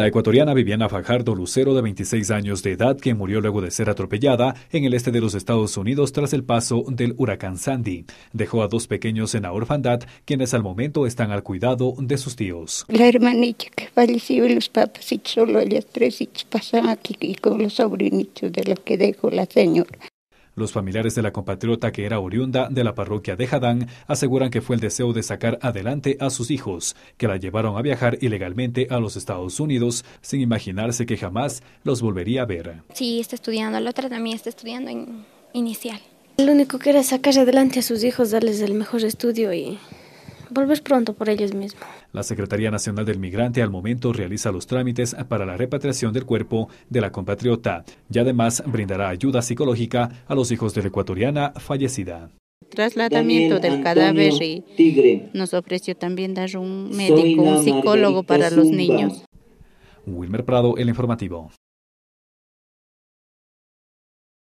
La ecuatoriana Viviana Fajardo Lucero, de 26 años de edad, que murió luego de ser atropellada en el este de los Estados Unidos tras el paso del huracán Sandy, dejó a dos pequeños en la orfandad, quienes al momento están al cuidado de sus tíos. La hermanita que falleció y los papás y solo ellas tres y pasan aquí con los sobrinitos de los que dejó la señora. Los familiares de la compatriota, que era oriunda de la parroquia de Hadán, aseguran que fue el deseo de sacar adelante a sus hijos, que la llevaron a viajar ilegalmente a los Estados Unidos, sin imaginarse que jamás los volvería a ver. Sí, está estudiando, la otra también está estudiando en inicial. Lo único que era sacar adelante a sus hijos, darles el mejor estudio y volver pronto por ellos mismos. La Secretaría Nacional del Migrante al momento realiza los trámites para la repatriación del cuerpo de la compatriota y además brindará ayuda psicológica a los hijos de la ecuatoriana fallecida trasladamiento del cadáver y nos ofreció también dar un médico, un psicólogo para los niños. Wilmer Prado, el informativo.